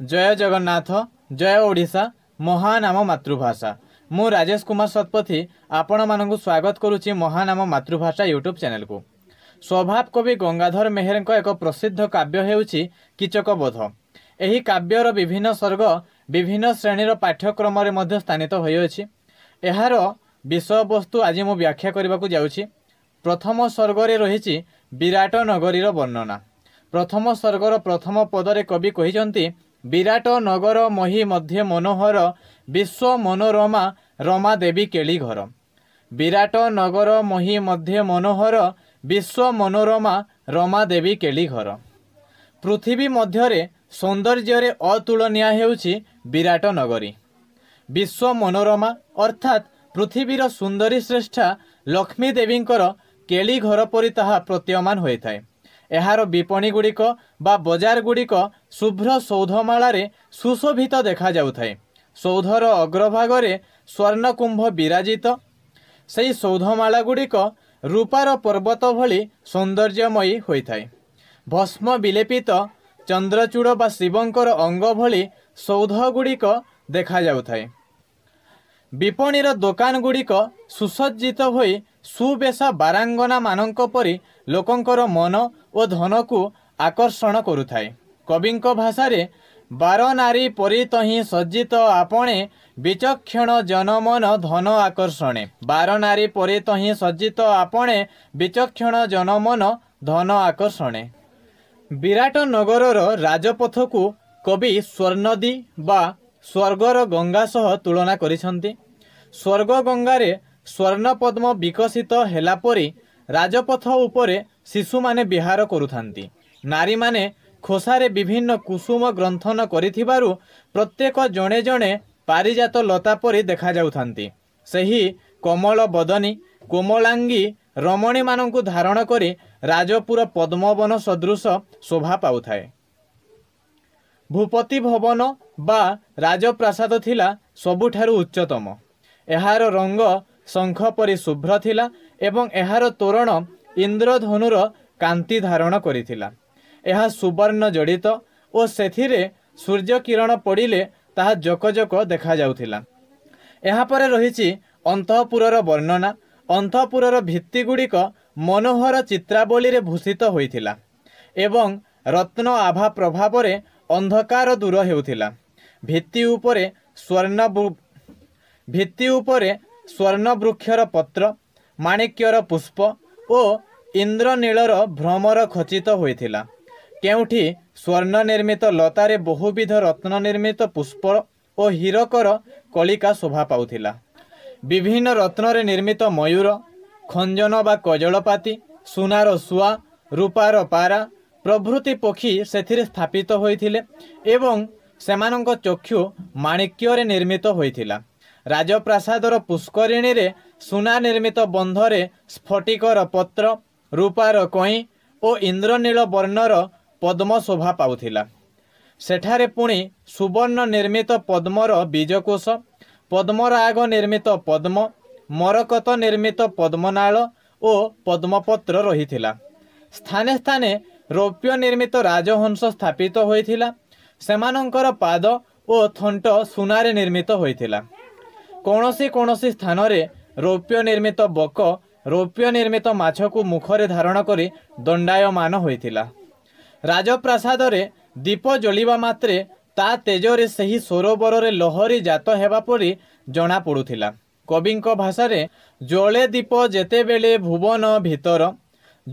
ଜୟ ଜଗନ୍ନାଥ ଜୟ ଓଡ଼ିଶା ମହାନାମ ମାତୃଭାଷା ମୁଁ ରାଜେଶ କୁମାର ଶତପଥୀ ଆପଣମାନଙ୍କୁ ସ୍ୱାଗତ କରୁଛି ମହାନାମ ମାତୃଭାଷା ୟୁଟ୍ୟୁବ୍ ଚ୍ୟାନେଲକୁ ସ୍ୱଭାବ କବି ଗଙ୍ଗାଧର ମେହେରଙ୍କ ଏକ ପ୍ରସିଦ୍ଧ କାବ୍ୟ ହେଉଛି କିଚକ ବୋଧ ଏହି କାବ୍ୟର ବିଭିନ୍ନ ସ୍ୱର୍ଗ ବିଭିନ୍ନ ଶ୍ରେଣୀର ପାଠ୍ୟକ୍ରମରେ ମଧ୍ୟ ସ୍ଥାନିତ ହୋଇଅଛି ଏହାର ବିଷୟବସ୍ତୁ ଆଜି ମୁଁ ବ୍ୟାଖ୍ୟା କରିବାକୁ ଯାଉଛି ପ୍ରଥମ ସ୍ୱର୍ଗରେ ରହିଛି ବିରାଟ ନଗରୀର ବର୍ଣ୍ଣନା ପ୍ରଥମ ସ୍ୱର୍ଗର ପ୍ରଥମ ପଦରେ କବି କହିଛନ୍ତି ବିରାଟ ନଗର ମହି ମଧ୍ୟ ମନୋହର ବିଶ୍ୱ ମନୋରମା ରମା ଦେବୀ କେଳିଘର ବିରାଟ ନଗର ମହି ମଧ୍ୟ ମନୋହର ବିଶ୍ୱ ମନୋରମା ରମା ଦେବୀ କେଳିଘର ପୃଥିବୀ ମଧ୍ୟରେ ସୌନ୍ଦର୍ଯ୍ୟରେ ଅତୁଳନୀୟ ହେଉଛି ବିରାଟ ନଗରୀ ବିଶ୍ୱ ମନୋରମା ଅର୍ଥାତ୍ ପୃଥିବୀର ସୁନ୍ଦରୀ ଶ୍ରେଷ୍ଠା ଲକ୍ଷ୍ମୀ ଦେବୀଙ୍କର କେଳିଘର ପରି ତାହା ପ୍ରତୀୟମାନ ହୋଇଥାଏ ଏହାର ବିପଣୀ ଗୁଡ଼ିକ ବା ବଜାର ଗୁଡ଼ିକ ଶୁଭ୍ର ସୌଧମାଳାରେ ସୁଶୋଭିତ ଦେଖାଯାଉଥାଏ ସୌଧର ଅଗ୍ରଭାଗରେ ସ୍ୱର୍ଣ୍ଣକୁମ୍ଭ ବିରାଜିତ ସେହି ସୌଧମାଳା ଗୁଡ଼ିକ ରୂପାର ପର୍ବତ ଭଳି ସୌନ୍ଦର୍ଯ୍ୟମୟୀ ହୋଇଥାଏ ଭସ୍ମ ବିଲେପିତ ଚନ୍ଦ୍ରଚୂଡ଼ ବା ଶିବଙ୍କର ଅଙ୍ଗ ଭଳି ସୌଧଗୁଡ଼ିକ ଦେଖାଯାଉଥାଏ ବିପଣୀର ଦୋକାନ ଗୁଡ଼ିକ ସୁସଜ୍ଜିତ ହୋଇ ସୁବେଶ ବାରାଙ୍ଗନାମାନଙ୍କ ପରି ଲୋକଙ୍କର ମନ ଓ ଧନକୁ ଆକର୍ଷଣ କରୁଥାଏ କବିଙ୍କ ଭାଷାରେ ବାର ନାରୀ ପରି ତହିଁ ସଜ୍ଜିତ ଆପଣେ ବିଚକ୍ଷଣ ଜନମନ ଧନ ଆକର୍ଷଣେ ବାର ନାରୀ ପରି ତହିଁ ସଜ୍ଜିତ ଆପଣେ ବିଚକ୍ଷଣ ଜନମନ ଧନ ଆକର୍ଷଣେ ବିରାଟ ନଗରର ରାଜପଥକୁ କବି ସ୍ୱର୍ଣ୍ଣଦୀ ବା ସ୍ୱର୍ଗର ଗଙ୍ଗା ସହ ତୁଳନା କରିଛନ୍ତି ସ୍ୱର୍ଗ ଗଙ୍ଗାରେ ସ୍ୱର୍ଣ୍ଣପଦ୍ମ ବିକଶିତ ହେଲା ପରି ରାଜପଥ ଉପରେ ଶିଶୁମାନେ ବିହାର କରୁଥାନ୍ତି ନାରୀମାନେ ଖୋସାରେ ବିଭିନ୍ନ କୁସୁମ ଗ୍ରନ୍ଥନ କରିଥିବାରୁ ପ୍ରତ୍ୟେକ ଜଣେ ଜଣେ ପାରିଜାତ ଲତା ପରି ଦେଖାଯାଉଥାନ୍ତି ସେହି କମଳ ବଦନୀ କୋମଳାଙ୍ଗୀ ରମଣୀମାନଙ୍କୁ ଧାରଣ କରି ରାଜପୁର ପଦ୍ମବନ ସଦୃଶ ଶୋଭା ପାଉଥାଏ ଭୂପତି ଭବନ ବା ରାଜପ୍ରାସାଦ ଥିଲା ସବୁଠାରୁ ଉଚ୍ଚତମ ଏହାର ରଙ୍ଗ ଶଙ୍ଖ ପରି ଶୁଭ୍ର ଥିଲା ଏବଂ ଏହାର ତୋରଣ ଇନ୍ଦ୍ରଧନୁର କାନ୍ତି ଧାରଣ କରିଥିଲା ଏହା ସୁବର୍ଣ୍ଣ ଜଡ଼ିତ ଓ ସେଥିରେ ସୂର୍ଯ୍ୟ କିରଣ ପଡ଼ିଲେ ତାହା ଜକଜକ ଦେଖାଯାଉଥିଲା ଏହାପରେ ରହିଛି ଅନ୍ତଃପୁରର ବର୍ଣ୍ଣନା ଅନ୍ତଃପୁରର ଭିତ୍ତିଗୁଡ଼ିକ ମନୋହର ଚିତ୍ରାବଳୀରେ ଭୂଷିତ ହୋଇଥିଲା ଏବଂ ରତ୍ନ ଆଭା ପ୍ରଭାବରେ ଅନ୍ଧକାର ଦୂର ହେଉଥିଲା ଭିତ୍ତି ଉପରେ ସ୍ୱର୍ଣ୍ଣ ଭିତ୍ତି ଉପରେ ସ୍ୱର୍ଣ୍ଣବୃକ୍ଷର ପତ୍ର ମାଣିକ୍ୟର ପୁଷ୍ପ ଓ ଇନ୍ଦ୍ରନୀଳର ଭ୍ରମର ଖଚିତ ହୋଇଥିଲା କେଉଁଠି ସ୍ୱର୍ଣ୍ଣ ନିର୍ମିତ ଲତାରେ ବହୁବିଧ ରତ୍ନ ନିର୍ମିତ ପୁଷ୍ପ ଓ ହୀରକର କଳିକା ଶୋଭା ପାଉଥିଲା ବିଭିନ୍ନ ରତ୍ନରେ ନିର୍ମିତ ମୟୂର ଖଞ୍ଜନ ବା କଜଳପାତି ସୁନାର ଶୁଆ ରୂପାର ପାରା ପ୍ରଭୃତି ପକ୍ଷୀ ସେଥିରେ ସ୍ଥାପିତ ହୋଇଥିଲେ ଏବଂ ସେମାନଙ୍କ ଚକ୍ଷୁ ମାଣିକ୍ୟରେ ନିର୍ମିତ ହୋଇଥିଲା ରାଜପ୍ରାସାଦର ପୁଷ୍କରିଣୀରେ ସୁନା ନିର୍ମିତ ବନ୍ଧରେ ସ୍ଫଟିକର ପତ୍ର ରୂପାର କଇଁ ଓ ଇନ୍ଦ୍ରନୀଳ ବର୍ଣ୍ଣର ପଦ୍ମ ଶୋଭା ପାଉଥିଲା ସେଠାରେ ପୁଣି ସୁବର୍ଣ୍ଣ ନିର୍ମିତ ପଦ୍ମର ବୀଜକୋଷ ପଦ୍ମରାଗ ନିର୍ମିତ ପଦ୍ମ ମରକତ ନିର୍ମିତ ପଦ୍ମନାଳ ଓ ପଦ୍ମପତ୍ର ରହିଥିଲା ସ୍ଥାନେ ସ୍ଥାନେ ରୌପ୍ୟ ନିର୍ମିତ ରାଜହଂସ ସ୍ଥାପିତ ହୋଇଥିଲା ସେମାନଙ୍କର ପାଦ ଓ ଥଣ୍ଟ ସୁନାରେ ନିର୍ମିତ ହୋଇଥିଲା କୌଣସି କୌଣସି ସ୍ଥାନରେ ରୌପ୍ୟ ନିର୍ମିତ ବକ ରୌପ୍ୟ ନିର୍ମିତ ମାଛକୁ ମୁଖରେ ଧାରଣ କରି ଦଣ୍ଡାୟମାନ ହୋଇଥିଲା ରାଜପ୍ରାସାଦରେ ଦୀପ ଜଳିବା ମାତ୍ରେ ତା ତେଜରେ ସେହି ସରୋବରରେ ଲହରୀ ଜାତ ହେବା ପରି ଜଣାପଡ଼ୁଥିଲା କବିଙ୍କ ଭାଷାରେ ଜଳେ ଦୀପ ଯେତେବେଳେ ଭୁବନ ଭିତର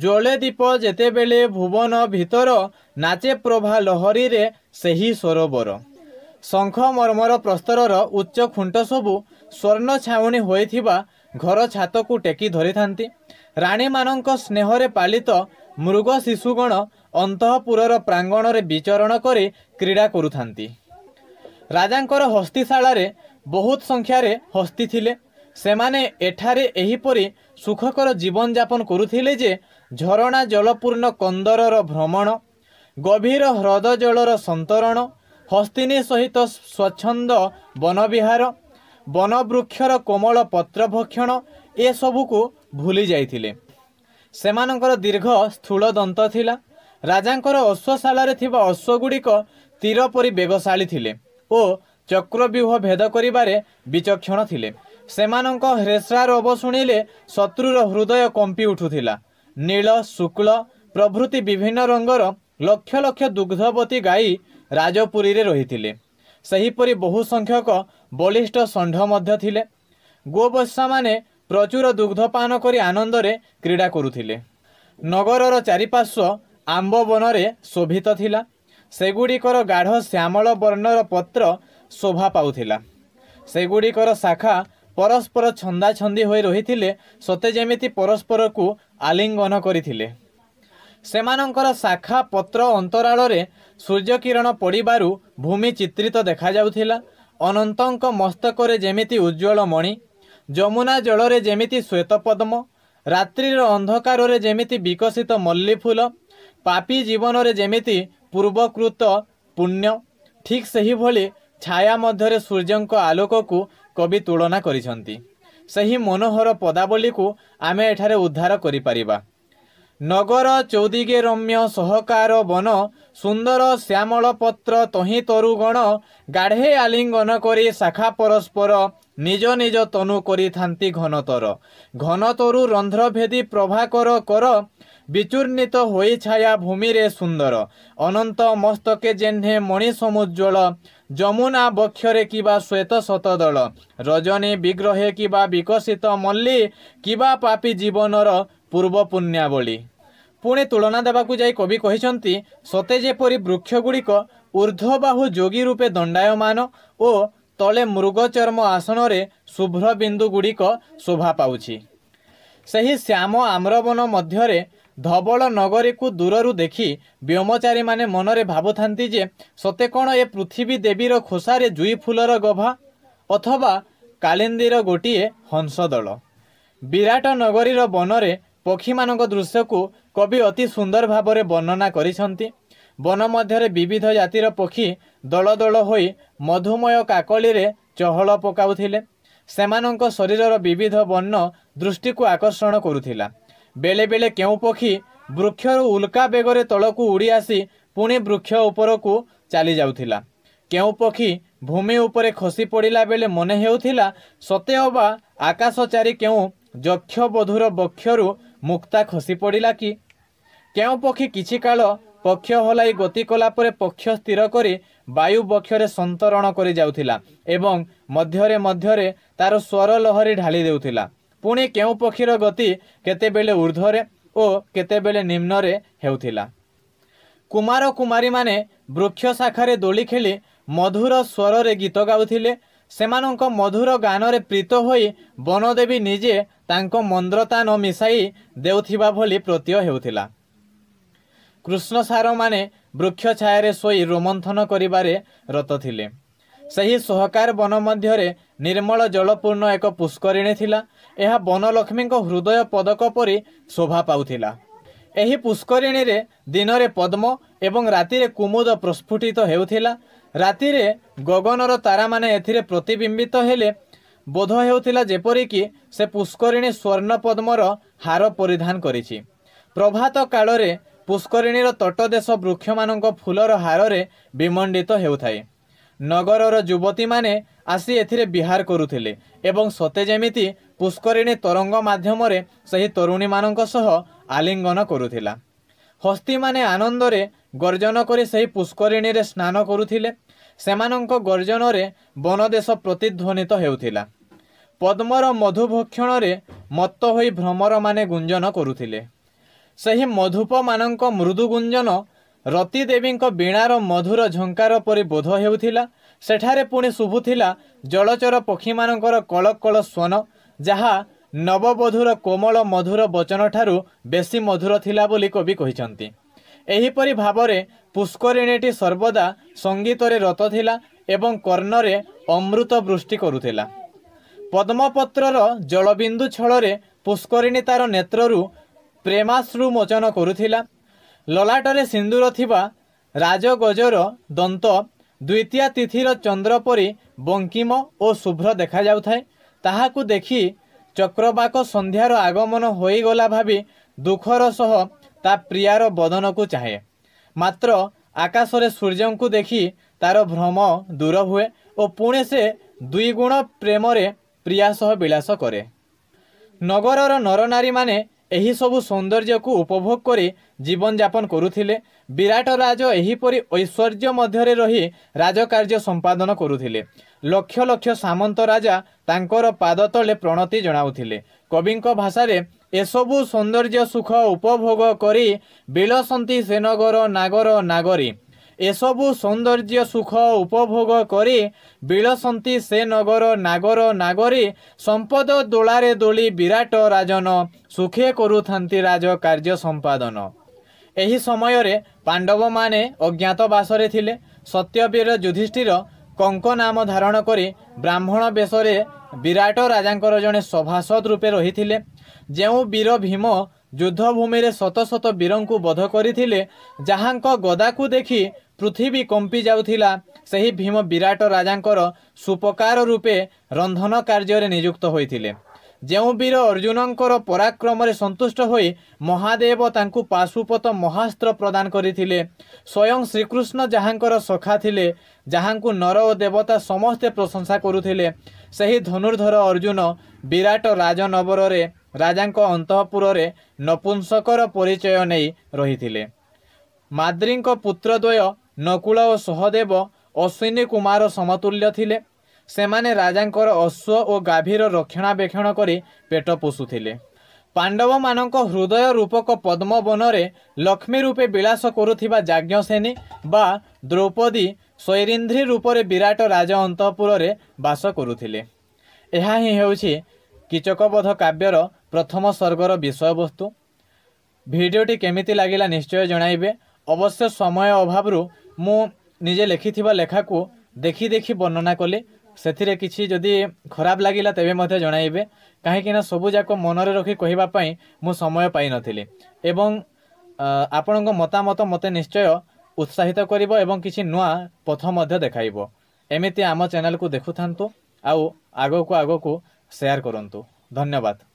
ଜଳେ ଦୀପ ଯେତେବେଳେ ଭୁବନ ଭିତର ନାଚେ ପ୍ରଭା ଲହରୀରେ ସେହି ସରୋବର ଶଙ୍ଖ ମର୍ମର ପ୍ରସ୍ତରର ଉଚ୍ଚ ଖୁଣ୍ଟ ସବୁ ସ୍ୱର୍ଣ୍ଣ ଛାଉଣୀ ହୋଇଥିବା ଘର ଛାତକୁ ଟେକି ଧରିଥାନ୍ତି ରାଣୀମାନଙ୍କ ସ୍ନେହରେ ପାଳିତ ମୃଗ ଶିଶୁଗଣ ଅନ୍ତଃପୁରର ପ୍ରାଙ୍ଗଣରେ ବିଚରଣ କରି କ୍ରୀଡ଼ା କରୁଥାନ୍ତି ରାଜାଙ୍କର ହସ୍ତିଶାଳାରେ ବହୁତ ସଂଖ୍ୟାରେ ହସ୍ତି ଥିଲେ ସେମାନେ ଏଠାରେ ଏହିପରି ସୁଖକର ଜୀବନଯାପନ କରୁଥିଲେ ଯେ ଝରଣା ଜଳପୂର୍ଣ୍ଣ କନ୍ଦରର ଭ୍ରମଣ ଗଭୀର ହ୍ରଦ ଜଳର ସନ୍ତରଣ ହସ୍ତିନୀ ସହିତ ସ୍ୱଚ୍ଛନ୍ଦ ବନବିହାର ବନବୃକ୍ଷର କୋମଳ ପତ୍ର ଭକ୍ଷଣ ଏସବୁକୁ ଭୁଲି ଯାଇଥିଲେ ସେମାନଙ୍କର ଦୀର୍ଘ ସ୍ଥୂଳ ଦନ୍ତ ଥିଲା ରାଜାଙ୍କର ଅଶ୍ୱଶାଳାରେ ଥିବା ଅଶ୍ୱଗୁଡ଼ିକ ତୀର ପରି ବ୍ୟବଶାଳୀ ଥିଲେ ଓ ଚକ୍ରବ୍ୟୁହ ଭେଦ କରିବାରେ ବିଚକ୍ଷଣ ଥିଲେ ସେମାନଙ୍କ ହ୍ରେସ୍ରାର ଅବ ଶୁଣିଲେ ଶତ୍ରୁର ହୃଦୟ କମ୍ପି ଉଠୁଥିଲା ନୀଳ ଶୁକ୍ଳ ପ୍ରଭୃତି ବିଭିନ୍ନ ରଙ୍ଗର ଲକ୍ଷ ଲକ୍ଷ ଦୁଗ୍ଧବତୀ ଗାଈ ରାଜପୁରୀରେ ରହିଥିଲେ ସେହିପରି ବହୁ ସଂଖ୍ୟକ ବଳିଷ୍ଠ ଷଣ୍ଢ ମଧ୍ୟ ଥିଲେ ଗୋବତ୍ସାମାନେ ପ୍ରଚୁର ଦୁଗ୍ଧପାନ କରି ଆନନ୍ଦରେ କ୍ରୀଡ଼ା କରୁଥିଲେ ନଗରର ଚାରିପାର୍ଶ୍ୱ ଆମ୍ବ ବନରେ ଶୋଭିତ ଥିଲା ସେଗୁଡ଼ିକର ଗାଢ଼ ଶ୍ୟାମଳ ବର୍ଣ୍ଣର ପତ୍ର ଶୋଭା ପାଉଥିଲା ସେଗୁଡ଼ିକର ଶାଖା ପରସ୍ପର ଛନ୍ଦାଛନ୍ଦି ହୋଇ ରହିଥିଲେ ସତେ ଯେମିତି ପରସ୍ପରକୁ ଆଲିଙ୍ଗନ କରିଥିଲେ ସେମାନଙ୍କର ଶାଖା ପତ୍ର ଅନ୍ତରାଳରେ ସୂର୍ଯ୍ୟକିରଣ ପଡ଼ିବାରୁ ଭୂମି ଚିତ୍ରିତ ଦେଖାଯାଉଥିଲା ଅନନ୍ତଙ୍କ ମସ୍ତକରେ ଯେମିତି ଉଜ୍ଜଳ ମଣି ଯମୁନା ଜଳରେ ଯେମିତି ପଦ୍ମ ରାତ୍ରିର ଅନ୍ଧକାରରେ ଯେମିତି ବିକଶିତ ମଲ୍ଲିଫୁଲ ପାପି ଜୀବନରେ ଯେମିତି ପୂର୍ବକୃତ ପୁଣ୍ୟ ଠିକ୍ ସେହିଭଳି ଛାୟା ମଧ୍ୟରେ ସୂର୍ଯ୍ୟଙ୍କ ଆଲୋକକୁ କବି ତୁଳନା କରିଛନ୍ତି ସେହି ମନୋହର ପଦାବଳୀକୁ ଆମେ ଏଠାରେ ଉଦ୍ଧାର କରିପାରିବା ନଗର ଚୌଦିଗେ ରମ୍ୟ ସହକାର ବନ ସୁନ୍ଦର ଶ୍ୟାମଳ ପତ୍ର ତହିଁ ତରୁଗଣ ଗାଢ଼େ ଆଲିଙ୍ଗନ କରି ଶାଖା ପରସ୍ପର ନିଜ ନିଜ ତନୁ କରିଥାନ୍ତି ଘନତର ଘନତରୁ ରନ୍ଧ୍ରଭେଦୀ ପ୍ରଭାକର କର ବିଚୁର୍ଣ୍ଣିତ ହୋଇ ଛାୟା ଭୂମିରେ ସୁନ୍ଦର ଅନନ୍ତ ମସ୍ତକେ ଯେହ୍ନେ ମଣି ସମୁଜ୍ଜଳ ଯମୁନା ବକ୍ଷରେ କିବା ଶ୍ୱେତ ସତଦଳ ରଜନୀ ବିଗ୍ରହେ କିବା ବିକଶିତ ମଲ୍ଲୀ କିବା ପାପୀ ଜୀବନର ପୂର୍ବ ପୁଣ୍ୟାବଳୀ ପୁଣି ତୁଳନା ଦେବାକୁ ଯାଇ କବି କହିଛନ୍ତି ସତେ ଯେପରି ବୃକ୍ଷଗୁଡ଼ିକ ଉର୍ଦ୍ଧ୍ୱବାହୁ ଯୋଗୀ ରୂପେ ଦଣ୍ଡାୟମାନ ଓ ତଳେ ମୃଗ ଚର୍ମ ଆସନରେ ଶୁଭ୍ର ଗୁଡ଼ିକ ଶୋଭା ପାଉଛି ସେହି ଶ୍ୟାମ ଆମ୍ରବନ ମଧ୍ୟରେ ଧବଳ ନଗରୀକୁ ଦୂରରୁ ଦେଖି ବ୍ୟୋମଚାରୀମାନେ ମନରେ ଭାବୁଥାନ୍ତି ଯେ ସତେ କ'ଣ ଏ ପୃଥିବୀ ଦେବୀର ଖୋସାରେ ଜୁଇ ଫୁଲର ଗଭା ଅଥବା କାଲିନ୍ଦିର ଗୋଟିଏ ହଂସ ଦଳ ବିରାଟ ନଗରୀର ବନରେ ପକ୍ଷୀମାନଙ୍କ ଦୃଶ୍ୟକୁ କବି ଅତି ସୁନ୍ଦର ଭାବରେ ବର୍ଣ୍ଣନା କରିଛନ୍ତି ବନ ମଧ୍ୟରେ ବିବିଧ ଜାତିର ପକ୍ଷୀ ଦଳ ଦଳ ହୋଇ ମଧୁମୟ କାକଳିରେ ଚହଳ ପକାଉଥିଲେ ସେମାନଙ୍କ ଶରୀରର ବିବିଧ ବର୍ଣ୍ଣ ଦୃଷ୍ଟିକୁ ଆକର୍ଷଣ କରୁଥିଲା ବେଳେବେଳେ କେଉଁ ପକ୍ଷୀ ବୃକ୍ଷରୁ ଉଲ୍କା ବେଗରେ ତଳକୁ ଉଡ଼ି ଆସି ପୁଣି ବୃକ୍ଷ ଉପରକୁ ଚାଲିଯାଉଥିଲା କେଉଁ ପକ୍ଷୀ ଭୂମି ଉପରେ ଖସି ପଡ଼ିଲା ବେଳେ ମନେ ହେଉଥିଲା ସତେ ଅବା ଆକାଶଚାରୀ କେଉଁ ଯକ୍ଷବଧୂର ବକ୍ଷରୁ ମୁକ୍ତା ଖସି ପଡ଼ିଲା କି କେଉଁ ପକ୍ଷୀ କିଛି କାଳ ପକ୍ଷ ହଲାଇ ଗତି କଲା ପରେ ପକ୍ଷ ସ୍ଥିର କରି ବାୟୁ ବକ୍ଷରେ ସନ୍ତରଣ କରି ଯାଉଥିଲା ଏବଂ ମଧ୍ୟରେ ମଧ୍ୟରେ ତାର ସ୍ୱର ଲହରୀ ଢାଳି ଦେଉଥିଲା ପୁଣି କେଉଁ ପକ୍ଷୀର ଗତି କେତେବେଳେ ଉର୍ଦ୍ଧ୍ୱରେ ଓ କେତେବେଳେ ନିମ୍ନରେ ହେଉଥିଲା କୁମାର କୁମାରୀମାନେ ବୃକ୍ଷ ଶାଖାରେ ଦୋଳି ଖେଳି ମଧୁର ସ୍ୱରରେ ଗୀତ ଗାଉଥିଲେ ସେମାନଙ୍କ ମଧୁର ଗାନରେ ପ୍ରୀତ ହୋଇ ବନଦେବୀ ନିଜେ ତାଙ୍କ ମନ୍ଦ୍ରତାନ ମିଶାଇ ଦେଉଥିବା ଭଳି ପ୍ରତୀୟ ହେଉଥିଲା କୃଷ୍ଣ ସାରମାନେ ବୃକ୍ଷ ଛାୟାରେ ଶୋଇ ରୋମନ୍ଥନ କରିବାରେ ରତ ଥିଲେ ସେହି ସହକାର ବନ ମଧ୍ୟରେ ନିର୍ମଳ ଜଳପୂର୍ଣ୍ଣ ଏକ ପୁଷ୍କରିଣୀ ଥିଲା ଏହା ବନଲକ୍ଷ୍ମୀଙ୍କ ହୃଦୟ ପଦକ ପରି ଶୋଭା ପାଉଥିଲା ଏହି ପୁଷ୍କରିଣୀରେ ଦିନରେ ପଦ୍ମ ଏବଂ ରାତିରେ କୁମୁଦ ପ୍ରସ୍ଫୁଟିତ ହେଉଥିଲା ରାତିରେ ଗଗନର ତାରାମାନେ ଏଥିରେ ପ୍ରତିବିମ୍ବିତ ହେଲେ ବୋଧ ହେଉଥିଲା ଯେପରିକି ସେ ପୁଷ୍କରିଣୀ ସ୍ୱର୍ଣ୍ଣପଦ୍ମର ହାର ପରିଧାନ କରିଛି ପ୍ରଭାତ କାଳରେ ପୁଷ୍କରିଣୀର ତଟଦେଶ ବୃକ୍ଷମାନଙ୍କ ଫୁଲର ହାରରେ ବିମଣ୍ଡିତ ହେଉଥାଏ ନଗରର ଯୁବତୀମାନେ ଆସି ଏଥିରେ ବିହାର କରୁଥିଲେ ଏବଂ ସତେ ଯେମିତି ପୁଷ୍କରିଣୀ ତରଙ୍ଗ ମାଧ୍ୟମରେ ସେହି ତରୁଣୀମାନଙ୍କ ସହ ଆଲିଙ୍ଗନ କରୁଥିଲା ହସ୍ତିମାନେ ଆନନ୍ଦରେ ଗର୍ଜନ କରି ସେହି ପୁଷ୍କରିଣୀରେ ସ୍ନାନ କରୁଥିଲେ ସେମାନଙ୍କ ଗର୍ଜନରେ ବନଦେଶ ପ୍ରତିଧ୍ୱନିତ ହେଉଥିଲା ପଦ୍ମର ମଧୁଭକ୍ଷଣରେ ମତ ହୋଇ ଭ୍ରମରମାନେ ଗୁଞ୍ଜନ କରୁଥିଲେ ସେହି ମଧୁପମାନଙ୍କ ମୃଦୁ ଗୁଞ୍ଜନ ରତିଦେବୀଙ୍କ ବୀଣାର ମଧୁର ଝଙ୍କାର ପରି ବୋଧ ହେଉଥିଲା ସେଠାରେ ପୁଣି ଶୁଭୁଥିଲା ଜଳଚର ପକ୍ଷୀମାନଙ୍କର କଳକଳ ସ୍ୱନ ଯାହା ନବବଧୂର କୋମଳ ମଧୁର ବଚନଠାରୁ ବେଶୀ ମଧୁର ଥିଲା ବୋଲି କବି କହିଛନ୍ତି ଏହିପରି ଭାବରେ ପୁଷ୍କରିଣୀଟି ସର୍ବଦା ସଙ୍ଗୀତରେ ରତ ଥିଲା ଏବଂ କର୍ଣ୍ଣରେ ଅମୃତ ବୃଷ୍ଟି କରୁଥିଲା ପଦ୍ମପତ୍ରର ଜଳବିନ୍ଦୁ ଛଳରେ ପୁଷ୍କରିଣୀ ତାର ନେତ୍ରରୁ ପ୍ରେମାଶ୍ରୁ ମୋଚନ କରୁଥିଲା ଲଲାଟରେ ସିନ୍ଦୁର ଥିବା ରାଜଗଜର ଦନ୍ତ ଦ୍ୱିତୀୟ ତିଥିର ଚନ୍ଦ୍ର ପରି ବଙ୍କିମ ଓ ଶୁଭ୍ର ଦେଖାଯାଉଥାଏ ତାହାକୁ ଦେଖି ଚକ୍ରବାକ ସନ୍ଧ୍ୟାର ଆଗମନ ହୋଇଗଲା ଭାବି ଦୁଃଖର ସହ ତା ପ୍ରିୟାର ବଦନକୁ ଚାହେଁ ମାତ୍ର ଆକାଶରେ ସୂର୍ଯ୍ୟଙ୍କୁ ଦେଖି ତା'ର ଭ୍ରମ ଦୂର ହୁଏ ଓ ପୁଣି ସେ ଦୁଇଗୁଣ ପ୍ରେମରେ ପ୍ରିୟା ସହ ବିଳାସ କରେ ନଗରର ନରନାରୀମାନେ ଏହିସବୁ ସୌନ୍ଦର୍ଯ୍ୟକୁ ଉପଭୋଗ କରି ଜୀବନଯାପନ କରୁଥିଲେ ବିରାଟ ରାଜ ଏହିପରି ଐଶ୍ୱର୍ଯ୍ୟ ମଧ୍ୟରେ ରହି ରାଜକାର୍ଯ୍ୟ ସମ୍ପାଦନ କରୁଥିଲେ ଲକ୍ଷ ଲକ୍ଷ ସାମନ୍ତ ରାଜା ତାଙ୍କର ପାଦ ତଳେ ପ୍ରଣତି ଜଣାଉଥିଲେ କବିଙ୍କ ଭାଷାରେ ଏସବୁ ସୌନ୍ଦର୍ଯ୍ୟ ସୁଖ ଉପଭୋଗ କରି ବିଳସନ୍ତି ସେନଗର ନାଗର ନାଗରୀ ଏସବୁ ସୌନ୍ଦର୍ଯ୍ୟ ସୁଖ ଉପଭୋଗ କରି ବିଳସନ୍ତି ସେ ନଗର ନାଗର ନାଗରୀ ସମ୍ପଦ ଦୋଳାରେ ଦୋଳି ବିରାଟ ରାଜନ ସୁଖେ କରୁଥାନ୍ତି ରାଜ କାର୍ଯ୍ୟ ସମ୍ପାଦନ ଏହି ସମୟରେ ପାଣ୍ଡବମାନେ ଅଜ୍ଞାତବାସରେ ଥିଲେ ସତ୍ୟବୀର ଯୁଧିଷ୍ଠିର କଙ୍କ ନାମ ଧାରଣ କରି ବ୍ରାହ୍ମଣ ବେଶରେ ବିରାଟ ରାଜାଙ୍କର ଜଣେ ସଭାସଦ ରୂପେ ରହିଥିଲେ ଯେଉଁ ବୀର ଭୀମ ଯୁଦ୍ଧଭୂମିରେ ଶତ ଶତ ବୀରଙ୍କୁ ବଧ କରିଥିଲେ ଯାହାଙ୍କ ଗଦାକୁ ଦେଖି ପୃଥିବୀ କମ୍ପି ଯାଉଥିଲା ସେହି ଭୀମ ବିରାଟ ରାଜାଙ୍କର ସୁପକାର ରୂପେ ରନ୍ଧନ କାର୍ଯ୍ୟରେ ନିଯୁକ୍ତ ହୋଇଥିଲେ ଯେଉଁ ବୀର ଅର୍ଜୁନଙ୍କର ପରାକ୍ରମରେ ସନ୍ତୁଷ୍ଟ ହୋଇ ମହାଦେବ ତାଙ୍କୁ ପାଶୁପତ ମହାସ୍ତ୍ର ପ୍ରଦାନ କରିଥିଲେ ସ୍ୱୟଂ ଶ୍ରୀକୃଷ୍ଣ ଯାହାଙ୍କର ସଖା ଥିଲେ ଯାହାଙ୍କୁ ନର ଓ ଦେବତା ସମସ୍ତେ ପ୍ରଶଂସା କରୁଥିଲେ ସେହି ଧନୁର୍ଦ୍ଧର ଅର୍ଜୁନ ବିରାଟ ରାଜନବରରେ ରାଜାଙ୍କ ଅନ୍ତଃପୁରରେ ନପୁଂସକର ପରିଚୟ ନେଇ ରହିଥିଲେ ମାଦ୍ରୀଙ୍କ ଦ୍ୱୟ ନକୁଳ ଓ ସହଦେବ ଅଶ୍ୱିନୀ କୁମାର ସମତୁଲ୍ୟ ଥିଲେ ସେମାନେ ରାଜାଙ୍କର ଅଶ୍ୱ ଓ ଗାଭୀର ରକ୍ଷଣାବେକ୍ଷଣ କରି ପେଟ ପୋଷୁଥିଲେ ପାଣ୍ଡବମାନଙ୍କ ହୃଦୟ ରୂପକ ପଦ୍ମ ବନରେ ଲକ୍ଷ୍ମୀ ରୂପେ ବିଳାସ କରୁଥିବା ଯାଜ୍ଞସେନୀ ବା ଦ୍ରୌପଦୀ ସୈରିନ୍ଧ୍ରୀ ରୂପରେ ବିରାଟ ରାଜ ଅନ୍ତଃପୁରରେ ବାସ କରୁଥିଲେ ଏହା ହିଁ ହେଉଛି କିଚକବୋଧ କାବ୍ୟର ପ୍ରଥମ ସର୍ଗର ବିଷୟବସ୍ତୁ ଭିଡ଼ିଓଟି କେମିତି ଲାଗିଲା ନିଶ୍ଚୟ ଜଣାଇବେ ଅବଶ୍ୟ ସମୟ ଅଭାବରୁ ମୁଁ ନିଜେ ଲେଖିଥିବା ଲେଖାକୁ ଦେଖି ଦେଖି ବର୍ଣ୍ଣନା କଲି ସେଥିରେ କିଛି ଯଦି ଖରାପ ଲାଗିଲା ତେବେ ମଧ୍ୟ ଜଣାଇବେ କାହିଁକିନା ସବୁଯାକ ମନରେ ରଖି କହିବା ପାଇଁ ମୁଁ ସମୟ ପାଇନଥିଲି ଏବଂ ଆପଣଙ୍କ ମତାମତ ମୋତେ ନିଶ୍ଚୟ ଉତ୍ସାହିତ କରିବ ଏବଂ କିଛି ନୂଆ ପଥ ମଧ୍ୟ ଦେଖାଇବ ଏମିତି ଆମ ଚ୍ୟାନେଲକୁ ଦେଖୁଥାନ୍ତୁ ଆଉ ଆଗକୁ ଆଗକୁ ସେୟାର କରନ୍ତୁ ଧନ୍ୟବାଦ